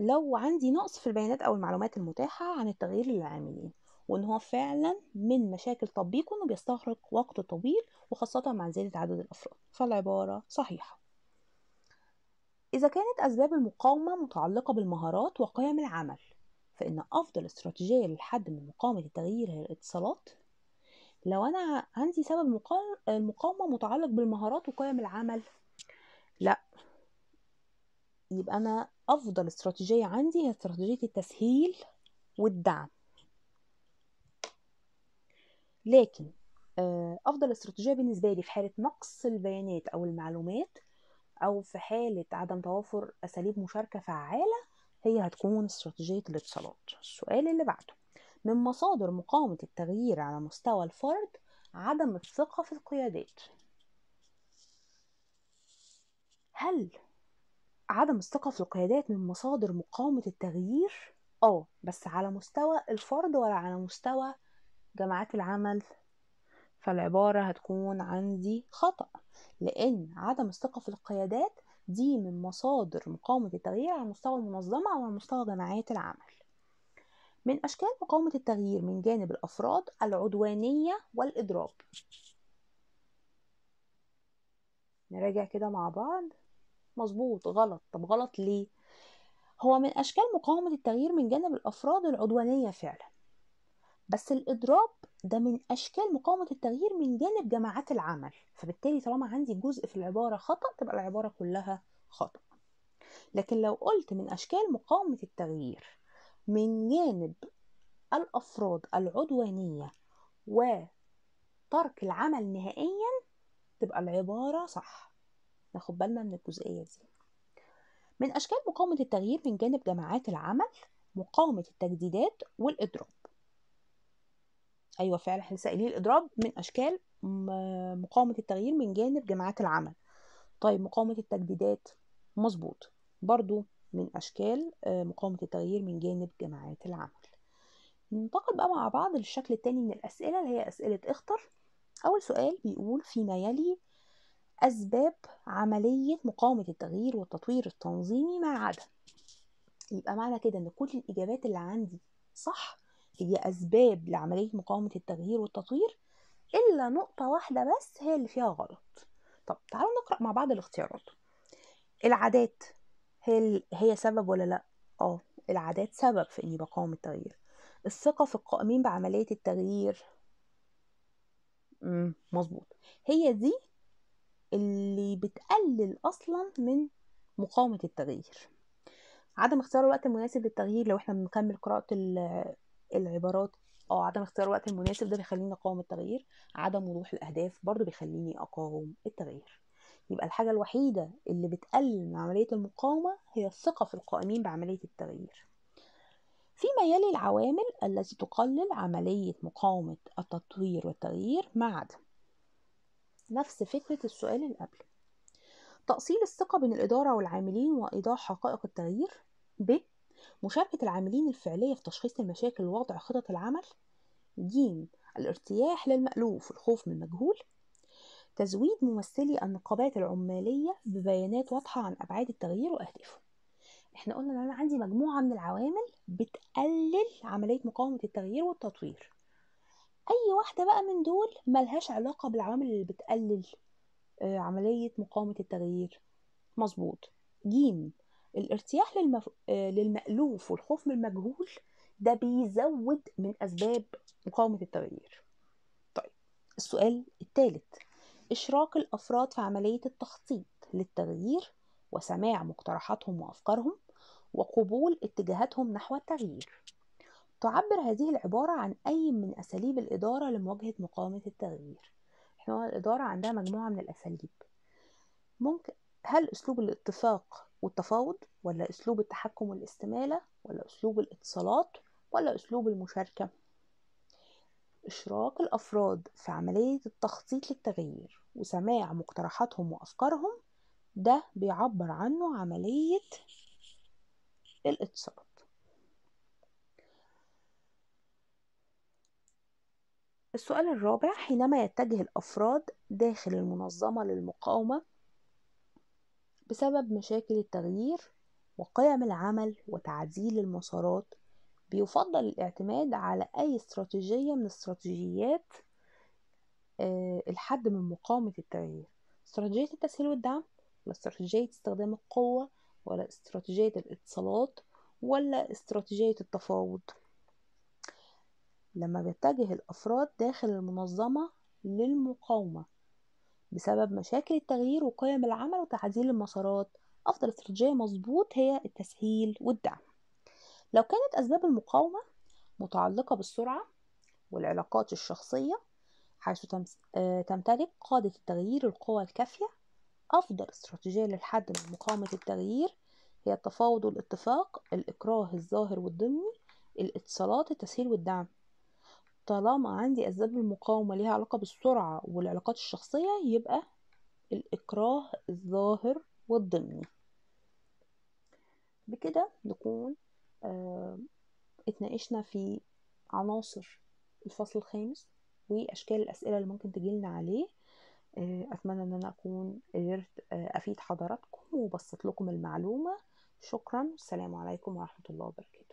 لو عندي نقص في البيانات أو المعلومات المتاحة عن التغيير للعاملين وإن هو فعلا من مشاكل تطبيقه إنه بيستغرق وقت طويل وخاصة مع زيادة عدد الأفراد فالعبارة صحيحة إذا كانت أسباب المقاومة متعلقة بالمهارات وقيم العمل فإن أفضل استراتيجية للحد من مقاومة التغيير هي الاتصالات لو أنا عندي سبب المقاومة متعلق بالمهارات وقيم العمل لأ يبقى انا افضل استراتيجيه عندي هي استراتيجيه التسهيل والدعم لكن آه، افضل استراتيجيه بالنسبه لي في حاله نقص البيانات او المعلومات او في حاله عدم توافر اساليب مشاركه فعاله هي هتكون استراتيجيه الاتصالات السؤال اللي بعده من مصادر مقاومه التغيير على مستوى الفرد عدم الثقه في القيادات هل عدم الثقة في القيادات من مصادر مقاومة التغيير اه بس على مستوى الفرد ولا على مستوى جماعات العمل فالعبارة هتكون عندي خطأ لأن عدم الثقة في القيادات دي من مصادر مقاومة التغيير على مستوى المنظمة أو على مستوى جماعات العمل من أشكال مقاومة التغيير من جانب الأفراد العدوانية والإضراب نراجع كده مع بعض مظبوط غلط طب غلط ليه هو من اشكال مقاومه التغيير من جانب الافراد العدوانيه فعلا بس الاضراب ده من اشكال مقاومه التغيير من جانب جماعات العمل فبالتالي طالما عندي جزء في العباره خطا تبقى العباره كلها خطا لكن لو قلت من اشكال مقاومه التغيير من جانب الافراد العدوانيه وترك العمل نهائيا تبقى العباره صح ناخد بالنا من الجزئية دي من أشكال مقاومة التغيير من جانب جماعات العمل مقاومة التجديدات والإضراب أيوة فعلا احنا سائلين الإضراب من أشكال مقاومة التغيير من جانب جماعات العمل طيب مقاومة التجديدات مظبوط برضو من أشكال آه، مقاومة التغيير من جانب جماعات العمل ننتقل بقى مع بعض للشكل التاني من الأسئلة اللي هي أسئلة اختر أول سؤال بيقول فيما يلي أسباب عملية مقاومة التغيير والتطوير التنظيمي مع عدم يبقى معنى كده إن كل الإجابات اللي عندي صح هي أسباب لعملية مقاومة التغيير والتطوير إلا نقطة واحدة بس هي اللي فيها غلط طب تعالوا نقرأ مع بعض الاختيارات العادات هي هي سبب ولا لأ؟ اه العادات سبب في إني بقاوم التغيير الثقة في القائمين بعملية التغيير مظبوط هي دي اللي بتقلل اصلا من مقاومه التغيير عدم اختيار الوقت المناسب للتغيير لو احنا بنكمل قراءه العبارات اه عدم اختيار الوقت المناسب ده بيخليني اقاوم التغيير عدم وضوح الاهداف برضو بيخليني اقاوم التغيير يبقى الحاجه الوحيده اللي بتقلل من عمليه المقاومه هي الثقه في القائمين بعمليه التغيير فيما يلي العوامل التي تقلل عمليه مقاومه التطوير والتغيير ما عدا نفس فكرة السؤال اللي قبله تأصيل الثقة بين الإدارة والعاملين وإيضاح حقائق التغيير ب مشاركة العاملين الفعلية في تشخيص المشاكل ووضع خطط العمل ج الارتياح للمألوف والخوف من المجهول تزويد ممثلي النقابات العمالية ببيانات واضحة عن أبعاد التغيير وأهدافه احنا قلنا ان انا عندي مجموعة من العوامل بتقلل عملية مقاومة التغيير والتطوير أي واحدة بقى من دول ملهاش علاقة بالعوامل اللي بتقلل آه، عملية مقاومة التغيير مظبوط جيم الارتياح للمف... آه، للمألوف والخوف من المجهول ده بيزود من أسباب مقاومة التغيير طيب السؤال الثالث إشراك الأفراد في عملية التخطيط للتغيير وسماع مقترحاتهم وأفكارهم وقبول اتجاهاتهم نحو التغيير تعبر هذه العبارة عن أي من أساليب الإدارة لمواجهة مقاومة التغيير إحنا الإدارة عندها مجموعة من الأساليب ممكن هل أسلوب الاتفاق والتفاوض ولا أسلوب التحكم والاستمالة ولا أسلوب الاتصالات ولا أسلوب المشاركة إشراك الأفراد في عملية التخطيط للتغيير وسماع مقترحاتهم وأفكارهم ده بيعبر عنه عملية الاتصال السؤال الرابع حينما يتجه الأفراد داخل المنظمة للمقاومة بسبب مشاكل التغيير وقيم العمل وتعديل المسارات بيفضل الاعتماد على أي استراتيجية من استراتيجيات آه، الحد من مقاومة التغيير استراتيجية التسهيل والدعم ولا استراتيجية استخدام القوة ولا استراتيجية الاتصالات ولا استراتيجية التفاوض لما بيتجه الأفراد داخل المنظمة للمقاومة بسبب مشاكل التغيير وقيم العمل وتعديل المسارات أفضل استراتيجية مظبوط هي التسهيل والدعم لو كانت أسباب المقاومة متعلقة بالسرعة والعلاقات الشخصية حيث آه، تمتلك قادة التغيير القوى الكافية أفضل استراتيجية للحد من مقاومة التغيير هي التفاوض والاتفاق الإكراه الظاهر والضمني الاتصالات التسهيل والدعم طالما عندي أسباب المقاومة ليها علاقة بالسرعة والعلاقات الشخصية يبقى الإكراه الظاهر والضمني بكده نكون آه اتناقشنا في عناصر الفصل الخامس وأشكال الأسئلة اللي ممكن تجيلنا عليه آه، أتمنى أن أنا أكون قدرت آه، أفيد حضراتكم وبسط لكم المعلومة شكرا والسلام عليكم ورحمة الله وبركاته